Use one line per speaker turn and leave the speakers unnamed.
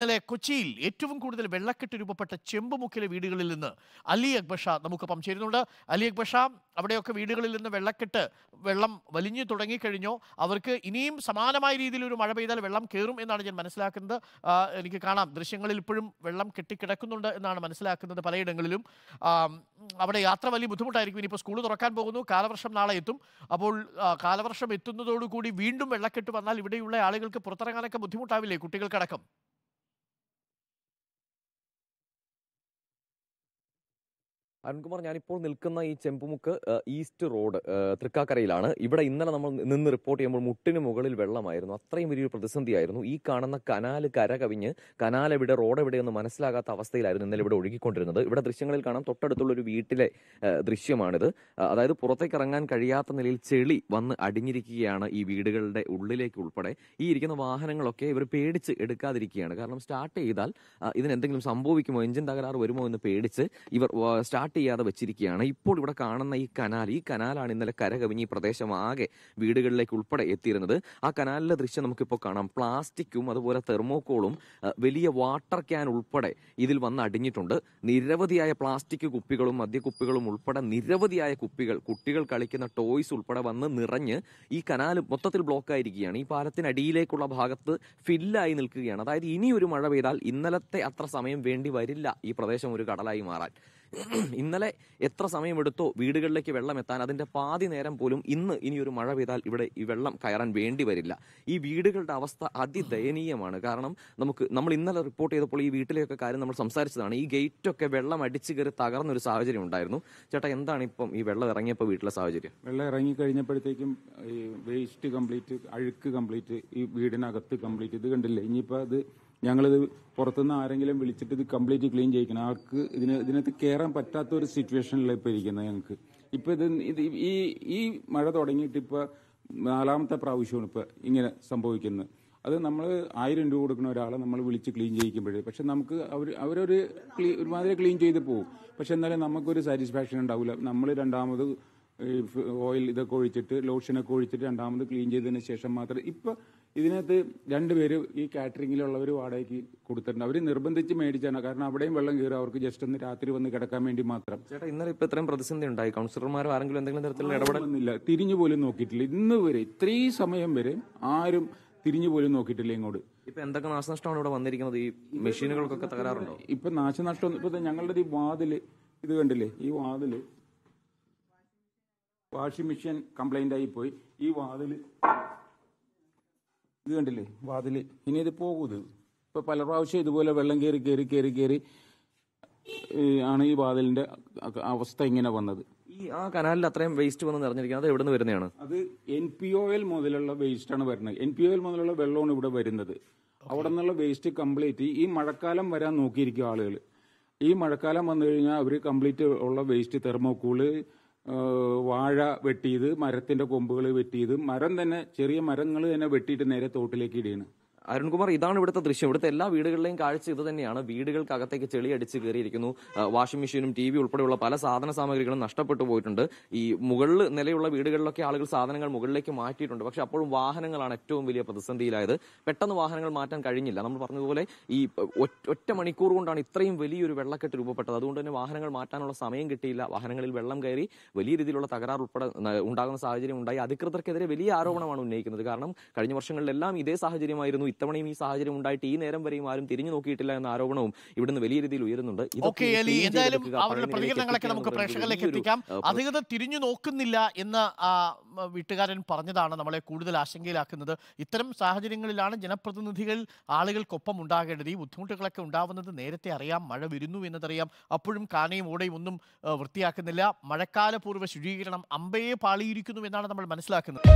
ഇന്നലെ കൊച്ചിയിൽ ഏറ്റവും കൂടുതൽ വെള്ളക്കെട്ട് രൂപപ്പെട്ട ചെമ്പുമുക്കിലെ വീടുകളിൽ നിന്ന് അലി അക്ബർ ഷാ നമുക്ക് പങ്കുചേരുന്നുണ്ട് അലി അക്ബർ ഷാ അവിടെയൊക്കെ വീടുകളിൽ നിന്ന് വെള്ളക്കെട്ട് വെള്ളം വലിഞ്ഞു തുടങ്ങിക്കഴിഞ്ഞോ അവർക്ക് ഇനിയും സമാനമായ രീതിയിൽ ഒരു മഴ പെയ്താൽ വെള്ളം കയറും എന്നാണ് ഞാൻ മനസ്സിലാക്കുന്നത് എനിക്ക് കാണാം ദൃശ്യങ്ങളിൽ ഇപ്പോഴും വെള്ളം കെട്ടിക്കിടക്കുന്നുണ്ട് എന്നാണ് മനസ്സിലാക്കുന്നത് പലയിടങ്ങളിലും അവിടെ യാത്ര വലിയ ബുദ്ധിമുട്ടായിരിക്കും ഇനിയിപ്പോൾ സ്കൂൾ തുറക്കാൻ പോകുന്നു കാലവർഷം നാളെ എത്തും അപ്പോൾ കാലവർഷം എത്തുന്നതോടുകൂടി വീണ്ടും വെള്ളക്കെട്ട് വന്നാൽ ഇവിടെയുള്ള ആളുകൾക്ക് പുറത്തിറങ്ങാനൊക്കെ ബുദ്ധിമുട്ടാവില്ലേ കുട്ടികൾക്കടക്കം
അരുൺകുമാർ ഞാനിപ്പോൾ നിൽക്കുന്ന ഈ ചെമ്പുമുക്ക് ഈസ്റ്റ് റോഡ് തൃക്കാക്കരയിലാണ് ഇവിടെ ഇന്നലെ നമ്മൾ നിന്ന് റിപ്പോർട്ട് ചെയ്യുമ്പോൾ മുട്ടിന് മുകളിൽ വെള്ളമായിരുന്നു അത്രയും വലിയൊരു പ്രതിസന്ധിയായിരുന്നു ഈ കാണുന്ന കനാല് കര കവിഞ്ഞ് കനാൽ എവിടെ റോഡ് എവിടെയെന്ന് മനസ്സിലാകാത്ത അവസ്ഥയിലായിരുന്നു ഇന്നലെ ഇവിടെ ഒഴുകിക്കൊണ്ടിരുന്നത് ഇവിടെ ദൃശ്യങ്ങളിൽ കാണാം തൊട്ടടുത്തുള്ള ഒരു വീട്ടിലെ ദൃശ്യമാണിത് അതായത് പുറത്തേക്ക് ഇറങ്ങാൻ കഴിയാത്ത നിലയിൽ ചെളി വന്ന് അടിഞ്ഞിരിക്കുകയാണ് ഈ വീടുകളുടെ ഉള്ളിലേക്ക് ഉൾപ്പെടെ ഈ ഇരിക്കുന്ന വാഹനങ്ങളൊക്കെ ഇവർ പേടിച്ച് എടുക്കാതിരിക്കുകയാണ് കാരണം സ്റ്റാർട്ട് ചെയ്താൽ ഇതിനെന്തെങ്കിലും സംഭവിക്കുമോ എഞ്ചിൻ തകരാറ് വരുമോ എന്ന് പേടിച്ച് ഇവർ സ്റ്റാർട്ട് ചെയ്യാതെ വെച്ചിരിക്കുകയാണ് ഇപ്പോൾ ഇവിടെ കാണുന്ന ഈ കനാൽ ഈ കനാലാണ് ഇന്നലെ കരകവിഞ്ഞ് ഈ പ്രദേശം ആകെ വീടുകളിലേക്ക് ഉൾപ്പെടെ എത്തിയിരുന്നത് ആ കനാലിലെ ദൃശ്യം നമുക്കിപ്പോൾ കാണാം പ്ലാസ്റ്റിക്കും അതുപോലെ തെർമോക്കോളും വലിയ വാട്ടർ ക്യാൻ ഉൾപ്പെടെ ഇതിൽ വന്ന് അടിഞ്ഞിട്ടുണ്ട് നിരവധിയായ പ്ലാസ്റ്റിക് കുപ്പികളും മദ്യക്കുപ്പികളും ഉൾപ്പെടെ നിരവധിയായ കുപ്പികൾ കുട്ടികൾ കളിക്കുന്ന ടോയ്സ് ഉൾപ്പെടെ വന്ന് നിറഞ്ഞ് ഈ കനാൽ മൊത്തത്തിൽ ബ്ലോക്ക് ആയിരിക്കുകയാണ് ഈ പാലത്തിനടിയിലേക്കുള്ള ഭാഗത്ത് ഫില്ലായി നിൽക്കുകയാണ് അതായത് ഇനി ഒരു മഴ പെയ്താൽ ഇന്നലത്തെ അത്ര സമയം വേണ്ടി വരില്ല ഈ പ്രദേശം ഒരു കടലായി മാറാൻ ഇന്നലെ എത്ര സമയമെടുത്തോ വീടുകളിലേക്ക് വെള്ളം എത്താൻ അതിന്റെ പാതി നേരം പോലും ഇന്ന് ഇനി ഒരു മഴ പെയ്താൽ ഇവിടെ ഈ വെള്ളം കയറാൻ വേണ്ടി വരില്ല ഈ വീടുകളുടെ അവസ്ഥ അതിദയനീയമാണ് കാരണം നമുക്ക് നമ്മൾ ഇന്നലെ റിപ്പോർട്ട് ചെയ്തപ്പോൾ ഈ വീട്ടിലെയൊക്കെ കാര്യം നമ്മൾ സംസാരിച്ചതാണ് ഈ ഗേറ്റൊക്കെ വെള്ളം അടിച്ചു കയറി തകർന്നൊരു സാഹചര്യം ഉണ്ടായിരുന്നു ചേട്ടാ എന്താണ് ഇപ്പം ഈ വെള്ളം ഇറങ്ങിയപ്പോൾ വീട്ടിലെ സാഹചര്യം
വെള്ളം ഇറങ്ങി കഴിഞ്ഞപ്പോഴത്തേക്കും ഈ വേസ്റ്റ് കംപ്ലീറ്റ് അഴുക്ക് കംപ്ലീറ്റ് ഈ വീടിനകത്ത് കംപ്ലീറ്റ് ഇത് കണ്ടില്ലേ ഇനിയിപ്പോൾ അത് ഞങ്ങളിത് പുറത്തുനിന്ന് ആരെങ്കിലും വിളിച്ചിട്ട് ഇത് കംപ്ലീറ്റ് ക്ലീൻ ചെയ്യിക്കണം ആർക്ക് ഇതിന് ഇതിനകത്ത് കെയർ കയറാൻ പറ്റാത്ത ഒരു സിറ്റുവേഷനിലാണ് ഇപ്പൊ ഇരിക്കുന്നത് ഞങ്ങൾക്ക് ഇപ്പൊ ഇത് ഈ ഈ മഴ തുടങ്ങിയിട്ട് ഇപ്പൊ നാലാമത്തെ പ്രാവശ്യമാണ് ഇപ്പൊ ഇങ്ങനെ സംഭവിക്കുന്നത് അത് നമ്മൾ ആയിരം രൂപ കൊടുക്കുന്ന ഒരാളെ നമ്മൾ വിളിച്ച് ക്ലീൻ ചെയ്യിക്കുമ്പോഴേ പക്ഷെ നമുക്ക് അവർ അവരൊരു ക്ലീ ഒരുമാതിരി ക്ലീൻ ചെയ്ത് പോകും പക്ഷെ എന്നാലും നമുക്കൊരു സാറ്റിസ്ഫാക്ഷൻ ഉണ്ടാവില്ല നമ്മൾ രണ്ടാമത് ഓയിൽ ഇതൊക്കെ ഒഴിച്ചിട്ട് ലോഷനൊക്കെ ഒഴിച്ചിട്ട് രണ്ടാമത് ക്ലീൻ ചെയ്തതിന് ശേഷം മാത്രം ഇപ്പം ഇതിനകത്ത് രണ്ടുപേര് ഈ കാറ്ററിംഗിലുള്ളവർ വാടകയ്ക്ക് കൊടുത്തിട്ടുണ്ട് അവർ നിർബന്ധിച്ച് മേടിച്ചാണ് കാരണം അവിടെയും വെള്ളം കയറും അവർക്ക് ജസ്റ്റ് ഒന്ന് രാത്രി വന്ന് കിടക്കാൻ വേണ്ടി മാത്രം ചേട്ടാ ഇന്നലെ ഇപ്പൊ ഇത്രയും പ്രതിസന്ധി ഉണ്ടായി കൗൺസിലർമാരോ ആരെങ്കിലും എന്തെങ്കിലും തരത്തിലുള്ള ഇടപെടുന്നില്ല തിരിഞ്ഞു പോലും നോക്കിയിട്ടില്ല ഇന്ന് വരെ ഇത്രയും സമയം വരെ ആരും തിരിഞ്ഞു പോലും നോക്കിയിട്ടില്ല ഇങ്ങോട്ട് ഇപ്പൊ എന്തൊക്കെ നാശനഷ്ടമാണ് ഇവിടെ വന്നിരിക്കുന്നത് ഈ മെഷീനുകൾക്കൊക്കെ തകരാറുണ്ടോ ഇപ്പൊ നാശനഷ്ടം ഇപ്പൊ ഞങ്ങളുടെ ഈ വാതില് ഇത് കണ്ടില്ലേ ഈ വാതില് വാഷിംഗ് മെഷീൻ കംപ്ലൈന്റ് ആയി പോയി ഈ വാതിൽ ഇത് കണ്ടില്ലേ വാതിൽ ഇനി ഇത് പോകൂത് ഇപ്പൊ പല പ്രാവശ്യം ഇതുപോലെ വെള്ളം കയറി കയറി കയറി കയറി ആണ് ഈ വാതിലിന്റെ അവസ്ഥ ഇങ്ങനെ വന്നത് ഈ ആ കനാലിൽ അത്രയും വേസ്റ്റ് വന്ന് നിറഞ്ഞിരിക്കുന്നത് അത് എവിടെ നിന്ന് വരുന്നതാണ് അത് എൻ പി ഒ എൽ മുതലുള്ള വേസ്റ്റ് ആണ് വരുന്നത് എൻ പി ഒ എൽ മുതലുള്ള വെള്ളമാണ് ഇവിടെ വരുന്നത് അവിടെ നിന്നുള്ള വേസ്റ്റ് കംപ്ലീറ്റ് ഈ മഴക്കാലം വരാൻ നോക്കിയിരിക്കും ആളുകൾ ഈ മഴക്കാലം വന്നു കഴിഞ്ഞാൽ അവർ കംപ്ലീറ്റ് ഉള്ള വേസ്റ്റ് തെർമോക്കൂള് വാഴ വെട്ടിയത് മരത്തിന്റെ കൊമ്പുകൾ വെട്ടിയത് മരം തന്നെ ചെറിയ മരങ്ങൾ തന്നെ വെട്ടിയിട്ട് നേരെ തോട്ടിലേക്ക് ഇടുകയാണ് അരുൺകുമാർ ഇതാണ് ഇവിടുത്തെ ദൃശ്യം ഇവിടുത്തെ എല്ലാ വീടുകളിലെയും
കാഴ്ച ഇത് തന്നെയാണ് വീടുകൾക്കകത്തേക്ക് ചെളിയടിച്ച് കയറിയിരിക്കുന്നു വാഷിംഗ് മെഷീനും ടി വി ഉൾപ്പെടെയുള്ള പല സാധന സാമഗ്രികളും നഷ്ടപ്പെട്ടു പോയിട്ടുണ്ട് ഈ മുകളിൽ നിലയുള്ള വീടുകളിലൊക്കെ ആളുകൾ സാധനങ്ങൾ മുകളിലേക്ക് മാറ്റിയിട്ടുണ്ട് പക്ഷെ അപ്പോഴും വാഹനങ്ങളാണ് ഏറ്റവും വലിയ പ്രതിസന്ധിയിലായത് പെട്ടെന്ന് വാഹനങ്ങൾ മാറ്റാൻ കഴിഞ്ഞില്ല നമ്മൾ പറഞ്ഞതുപോലെ ഈ ഒറ്റ മണിക്കൂർ കൊണ്ടാണ് ഇത്രയും വലിയൊരു വെള്ളക്കെട്ട് രൂപപ്പെട്ടത് അതുകൊണ്ട് തന്നെ വാഹനങ്ങൾ മാറ്റാനുള്ള സമയം കിട്ടിയില്ല വാഹനങ്ങളിൽ വെള്ളം കയറി വലിയ രീതിയിലുള്ള തകരാർ ഉൾപ്പെടെ ഉണ്ടാകുന്ന സാഹചര്യം ഉണ്ടായി അധികൃതർക്കെതിരെ വലിയ ആരോപണമാണ് ഉന്നയിക്കുന്നത് കാരണം കഴിഞ്ഞ വർഷങ്ങളിലെല്ലാം ഇതേ സാഹചര്യമായിരുന്നു ഇത്തവണയും ഈ സാഹചര്യം ഉണ്ടായിട്ട് ഈ നേരം വരെയും ആരും തിരിഞ്ഞു നോക്കിയിട്ടില്ല എന്ന ആരോപണവും ഇവിടുന്ന് വലിയ രീതിയിൽ ഉയരുന്നുണ്ട് അവരുടെ പ്രതികരണങ്ങളൊക്കെ നമുക്ക് പ്രേക്ഷകരിലേക്ക് എത്തിക്കാം അധികൃതർ
തിരിഞ്ഞു നോക്കുന്നില്ല എന്ന് വീട്ടുകാരൻ പറഞ്ഞതാണ് നമ്മളെ കൂടുതൽ ആശങ്കയിലാക്കുന്നത് ഇത്തരം സാഹചര്യങ്ങളിലാണ് ജനപ്രതിനിധികൾ ആളുകൾക്കൊപ്പം ഉണ്ടാകേണ്ടത് ഈ ബുദ്ധിമുട്ടുകളൊക്കെ ഉണ്ടാവുന്നത് നേരത്തെ അറിയാം മഴ വരുന്നു എന്നതറിയാം അപ്പോഴും കാനയും ഓടയും ഒന്നും വൃത്തിയാക്കുന്നില്ല മഴക്കാലപൂർവ്വ ശുചീകരണം അമ്പയെ പാളിയിരിക്കുന്നു എന്നാണ് നമ്മൾ മനസ്സിലാക്കുന്നത്